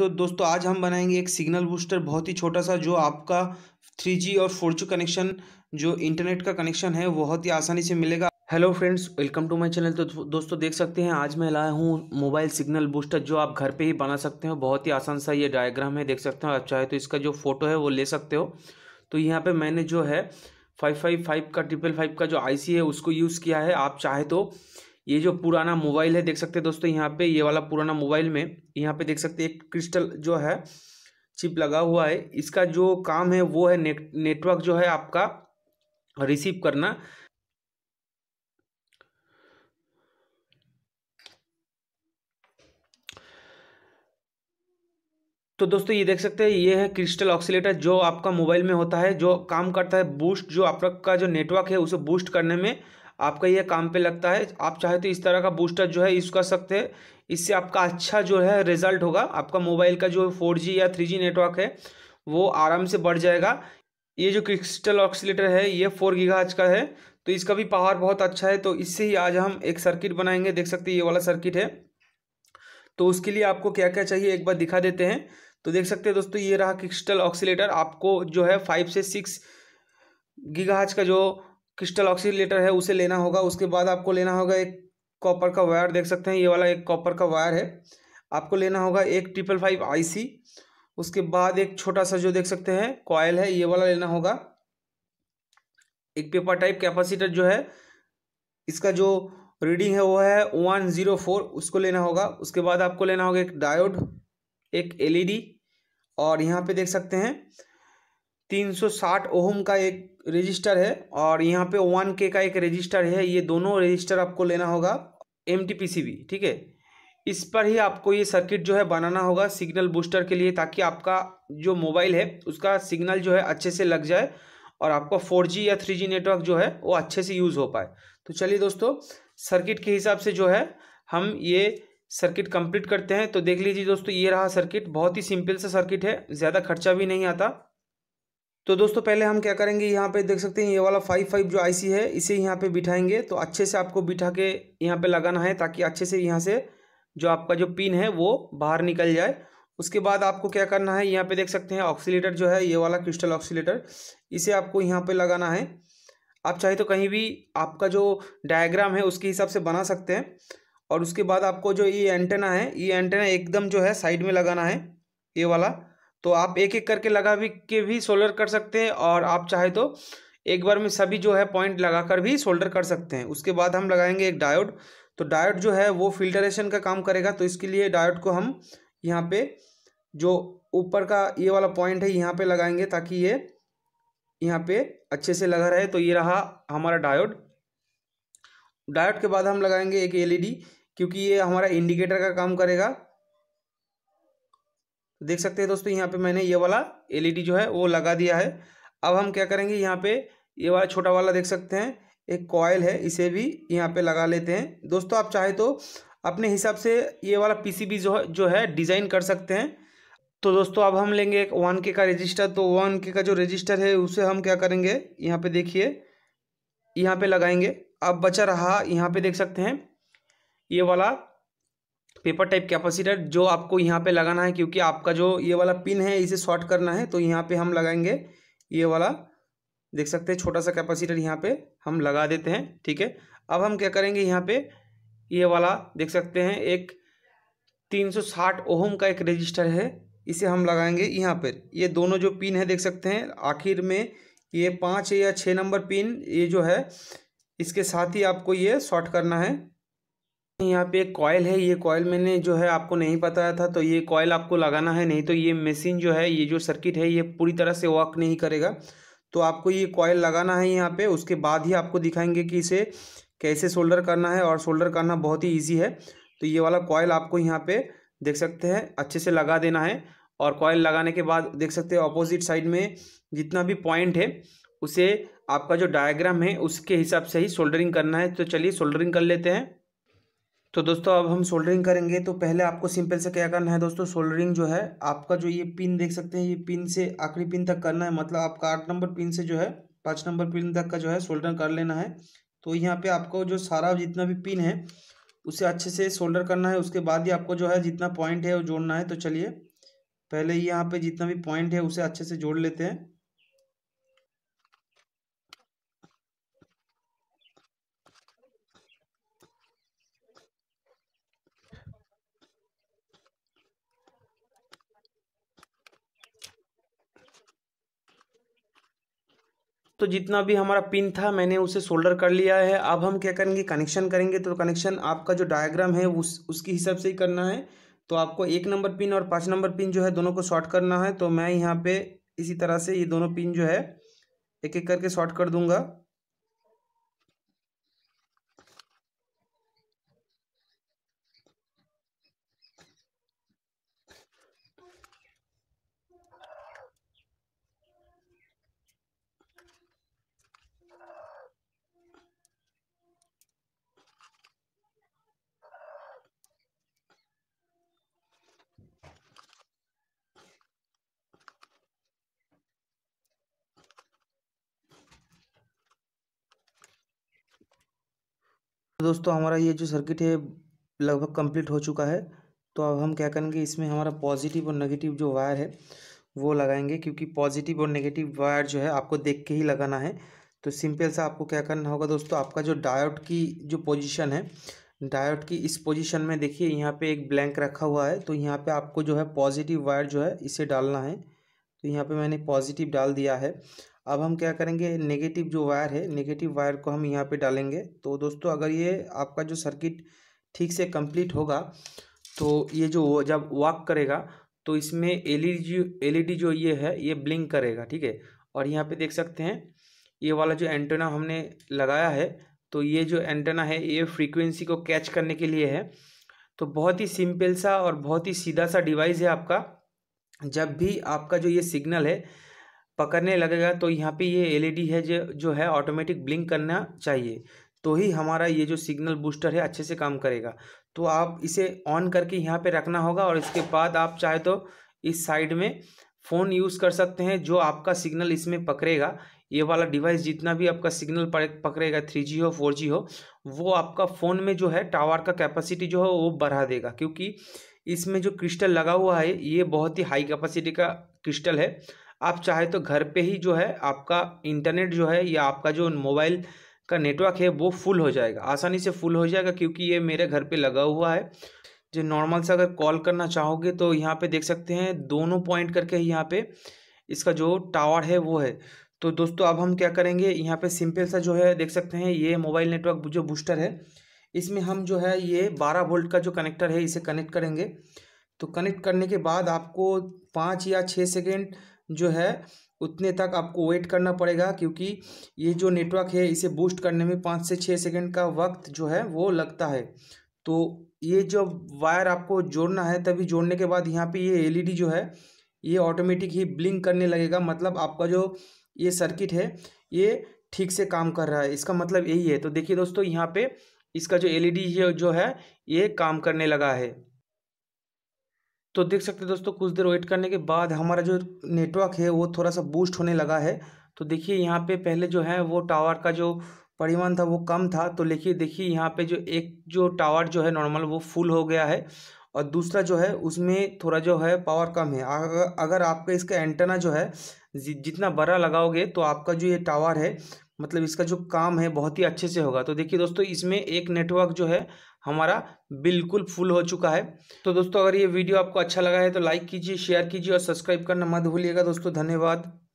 तो दोस्तों आज हम बनाएंगे एक सिग्नल बूस्टर बहुत ही छोटा सा जो आपका थ्री जी और फोर जी कनेक्शन जो इंटरनेट का कनेक्शन है बहुत ही आसानी से मिलेगा hello friends welcome to my channel तो दोस्तों देख सकते हैं आज मैं लाया हूँ मोबाइल सिग्नल बूस्टर जो आप घर पे ही बना सकते हो बहुत ही आसान सा ये डायग्राम है देख सकते हो आप चाहे तो इसका जो फोटो है वो ले सकते हो तो यहाँ पर मैंने जो है फाइव फाइव फाइव का ट्रिपल फाइव का जो सी है उसको यूज़ किया है आप चाहे तो ये जो पुराना मोबाइल है देख सकते हैं दोस्तों यहाँ पे ये वाला पुराना मोबाइल में यहाँ पे देख सकते हैं एक क्रिस्टल जो है चिप लगा हुआ है इसका जो काम है वो है नेटवर्क जो है आपका रिसीव करना तो दोस्तों ये देख सकते हैं ये है क्रिस्टल ऑक्सीटर जो आपका मोबाइल में होता है जो काम करता है बूस्ट जो आपका जो नेटवर्क है उसे बूस्ट करने में आपका यह काम पे लगता है आप चाहे तो इस तरह का बूस्टर जो है यूज़ कर सकते हैं इससे आपका अच्छा जो है रिजल्ट होगा आपका मोबाइल का जो फोर जी या थ्री जी नेटवर्क है वो आराम से बढ़ जाएगा ये जो क्रिस्टल ऑक्सीटर है ये फोर गीघा का है तो इसका भी पावर बहुत अच्छा है तो इससे ही आज हम एक सर्किट बनाएंगे देख सकते हैं ये वाला सर्किट है तो उसके लिए आपको क्या क्या चाहिए एक बार दिखा देते हैं तो देख सकते हैं दोस्तों ये रहा क्रिस्टल ऑक्सीटर आपको जो है फाइव से सिक्स गीगाहज का जो क्रिस्टल ऑक्सीटर है उसे लेना होगा उसके बाद आपको लेना होगा एक कॉपर का वायर देख सकते हैं ये वाला एक कॉपर का वायर है आपको लेना होगा एक ट्रिपल फाइव आई उसके बाद एक छोटा सा जो देख सकते हैं कॉयल है ये वाला लेना होगा एक पेपर टाइप कैपेसिटर जो है इसका जो रीडिंग है वो है वन जीरो फोर उसको लेना होगा उसके बाद आपको लेना होगा एक डायोड एक एलईडी और यहाँ पे देख सकते हैं 360 ओहम का एक रजिस्टर है और यहाँ पे 1K का एक रजिस्टर है ये दोनों रजिस्टर आपको लेना होगा एम टी ठीक है इस पर ही आपको ये सर्किट जो है बनाना होगा सिग्नल बूस्टर के लिए ताकि आपका जो मोबाइल है उसका सिग्नल जो है अच्छे से लग जाए और आपका फोर जी या थ्री जी नेटवर्क जो है वो अच्छे से यूज़ हो पाए तो चलिए दोस्तों सर्किट के हिसाब से जो है हम ये सर्किट कंप्लीट करते हैं तो देख लीजिए दोस्तों ये रहा सर्किट बहुत ही सिंपल सा सर्किट है ज़्यादा खर्चा भी नहीं आता तो दोस्तों पहले हम क्या करेंगे यहाँ पे देख सकते हैं ये वाला फाइव फाइव जो आईसी है इसे यहाँ पे बिठाएंगे तो अच्छे से आपको बिठा के यहाँ पे लगाना है ताकि अच्छे से यहाँ से जो आपका जो पिन है वो बाहर निकल जाए उसके बाद आपको क्या करना है यहाँ पे देख सकते हैं ऑक्सीटर जो है ये वाला क्रिस्टल ऑक्सीटर इसे आपको यहाँ पर लगाना है आप चाहे तो कहीं भी आपका जो डायग्राम है उसके हिसाब से बना सकते हैं और उसके बाद आपको जो ये एंटेना है ये एंटेना एकदम जो है साइड में लगाना है ये वाला तो आप एक एक करके लगा भी के भी सोल्डर कर सकते हैं और आप चाहे तो एक बार में सभी जो है पॉइंट लगा कर भी सोल्डर कर सकते हैं उसके बाद हम लगाएंगे एक डायोड तो डायोड जो है वो फिल्टरेशन का काम करेगा तो इसके लिए डायोड को हम यहाँ पे जो ऊपर का ये वाला पॉइंट है यहाँ पे लगाएंगे ताकि ये यहाँ पे अच्छे से लगा रहे तो ये रहा हमारा डायोड डायोड के बाद हम लगाएंगे एक एल e क्योंकि ये हमारा इंडिकेटर का काम करेगा तो देख सकते हैं दोस्तों यहाँ पे मैंने ये वाला एलईडी e जो है वो लगा दिया है अब हम क्या करेंगे यहाँ पे ये वाला छोटा वाला देख सकते हैं एक कॉयल है इसे भी यहाँ पे लगा लेते हैं दोस्तों आप चाहे तो अपने हिसाब से ये वाला पीसीबी जो है जो है डिज़ाइन कर सकते हैं तो दोस्तों अब हम लेंगे एक वन के का रजिस्टर तो वन के का जो रजिस्टर है उसे हम क्या करेंगे यहाँ पर देखिए यहाँ पर लगाएंगे अब बचा रहा यहाँ पर देख सकते हैं ये वाला पेपर टाइप कैपेसिटर जो आपको यहाँ पे लगाना है क्योंकि आपका जो ये वाला पिन है इसे शॉर्ट करना है तो यहाँ पे हम लगाएंगे ये वाला देख सकते हैं छोटा सा कैपेसिटर यहाँ पे हम लगा देते हैं ठीक है अब हम क्या करेंगे यहाँ पे ये वाला देख सकते हैं एक 360 ओहम का एक रजिस्टर है इसे हम लगाएंगे यहाँ पर ये दोनों जो पिन है देख सकते हैं आखिर में ये पाँच या छः नंबर पिन ये जो है इसके साथ ही आपको ये शॉर्ट करना है यहाँ पे एक कॉयल है ये कॉयल मैंने जो है आपको नहीं बताया था तो ये कॉयल आपको लगाना है नहीं तो ये मशीन जो है ये जो सर्किट है ये पूरी तरह से वर्क नहीं करेगा तो आपको ये कॉयल लगाना है यहाँ पे उसके बाद ही आपको दिखाएंगे कि इसे कैसे सोल्डर करना है और सोल्डर करना बहुत ही ईजी है तो ये वाला कॉयल आपको यहाँ पर देख सकते हैं अच्छे से लगा देना है और कॉयल लगाने के बाद देख सकते हैं अपोजिट साइड में जितना भी पॉइंट है उसे आपका जो डायग्राम है उसके हिसाब से ही सोल्डरिंग करना है तो चलिए सोल्डरिंग कर लेते हैं तो दोस्तों अब हम सोल्डरिंग करेंगे तो पहले आपको सिंपल से क्या करना है दोस्तों सोल्डरिंग जो है आपका जो ये पिन देख सकते हैं ये पिन से आखिरी पिन तक करना है मतलब आपका आठ नंबर पिन से जो है पाँच नंबर पिन तक का जो है सोल्डर कर लेना है तो यहाँ पे आपको जो सारा जितना भी पिन है उसे अच्छे से सोल्डर करना है उसके बाद ही आपको जो है जितना पॉइंट है वो जोड़ना है तो चलिए पहले यहाँ पर जितना भी पॉइंट है उसे अच्छे से जोड़ लेते हैं तो जितना भी हमारा पिन था मैंने उसे सोल्डर कर लिया है अब हम क्या करेंगे कनेक्शन करेंगे तो कनेक्शन आपका जो डायग्राम है उस उसके हिसाब से ही करना है तो आपको एक नंबर पिन और पाँच नंबर पिन जो है दोनों को शॉर्ट करना है तो मैं यहाँ पे इसी तरह से ये दोनों पिन जो है एक एक करके शॉर्ट कर दूंगा तो दोस्तों हमारा ये जो सर्किट है लगभग कंप्लीट हो चुका है तो अब हम क्या करेंगे इसमें हमारा पॉजिटिव और नेगेटिव जो वायर है वो लगाएंगे क्योंकि पॉजिटिव और नेगेटिव वायर जो है आपको देख के ही लगाना है तो सिंपल सा आपको क्या करना होगा दोस्तों आपका जो डायोड की जो पोजीशन है डायोड की इस पोजीशन में देखिए यहाँ पे एक ब्लैंक रखा हुआ है तो यहाँ पे आपको जो है पॉजिटिव वायर जो है इसे डालना है तो यहाँ पे मैंने पॉजिटिव डाल दिया है अब हम क्या करेंगे नेगेटिव जो वायर है नेगेटिव वायर को हम यहाँ पे डालेंगे तो दोस्तों अगर ये आपका जो सर्किट ठीक से कंप्लीट होगा तो ये जो जब वॉक करेगा तो इसमें एल एलईडी जो ये है ये ब्लिंक करेगा ठीक है और यहाँ पे देख सकते हैं ये वाला जो एंटेना हमने लगाया है तो ये जो एंटेना है ये फ्रीक्वेंसी को कैच करने के लिए है तो बहुत ही सिंपल सा और बहुत ही सीधा सा डिवाइस है आपका जब भी आपका जो ये सिग्नल है पकड़ने लगेगा तो यहाँ पे ये एलईडी e है जो जो है ऑटोमेटिक ब्लिंक करना चाहिए तो ही हमारा ये जो सिग्नल बूस्टर है अच्छे से काम करेगा तो आप इसे ऑन करके यहाँ पे रखना होगा और इसके बाद आप चाहे तो इस साइड में फ़ोन यूज़ कर सकते हैं जो आपका सिग्नल इसमें पकड़ेगा ये वाला डिवाइस जितना भी आपका सिग्नल पकड़ेगा थ्री जी हो फोर जी हो वो आपका फ़ोन में जो है टावर का कैपेसिटी जो है वो बढ़ा देगा क्योंकि इसमें जो क्रिस्टल लगा हुआ है ये बहुत ही हाई कैपेसिटी का क्रिस्टल है आप चाहे तो घर पे ही जो है आपका इंटरनेट जो है या आपका जो मोबाइल का नेटवर्क है वो फुल हो जाएगा आसानी से फुल हो जाएगा क्योंकि ये मेरे घर पे लगा हुआ है जो नॉर्मल से अगर कॉल करना चाहोगे तो यहाँ पे देख सकते हैं दोनों पॉइंट करके यहाँ पे इसका जो टावर है वो है तो दोस्तों अब हम क्या करेंगे यहाँ पे सिंपल सा जो है देख सकते हैं ये मोबाइल नेटवर्क जो बूस्टर है इसमें हम जो है ये बारह वोल्ट का जो कनेक्टर है इसे कनेक्ट करेंगे तो कनेक्ट करने के बाद आपको पाँच या छः सेकेंड जो है उतने तक आपको वेट करना पड़ेगा क्योंकि ये जो नेटवर्क है इसे बूस्ट करने में पाँच से छः सेकेंड का वक्त जो है वो लगता है तो ये जब वायर आपको जोड़ना है तभी जोड़ने के बाद यहाँ पे ये एलईडी e जो है ये ऑटोमेटिक ही ब्लिंक करने लगेगा मतलब आपका जो ये सर्किट है ये ठीक से काम कर रहा है इसका मतलब यही है तो देखिए दोस्तों यहाँ पे इसका जो एलईडी e जो है ये काम करने लगा है तो देख सकते हैं दोस्तों कुछ देर वेट करने के बाद हमारा जो नेटवर्क है वो थोड़ा सा बूस्ट होने लगा है तो देखिए यहाँ पे पहले जो है वो टावर का जो परिमाण था वो कम था तो देखिए देखिए यहाँ पे जो एक जो टावर जो है नॉर्मल वो फुल हो गया है और दूसरा जो है उसमें थोड़ा जो है पावर कम है अगर आपका इसका एंटना जो है जितना बड़ा लगाओगे तो आपका जो ये टावर है मतलब इसका जो काम है बहुत ही अच्छे से होगा तो देखिए दोस्तों इसमें एक नेटवर्क जो है हमारा बिल्कुल फुल हो चुका है तो दोस्तों अगर ये वीडियो आपको अच्छा लगा है तो लाइक कीजिए शेयर कीजिए और सब्सक्राइब करना मत भूलिएगा दोस्तों धन्यवाद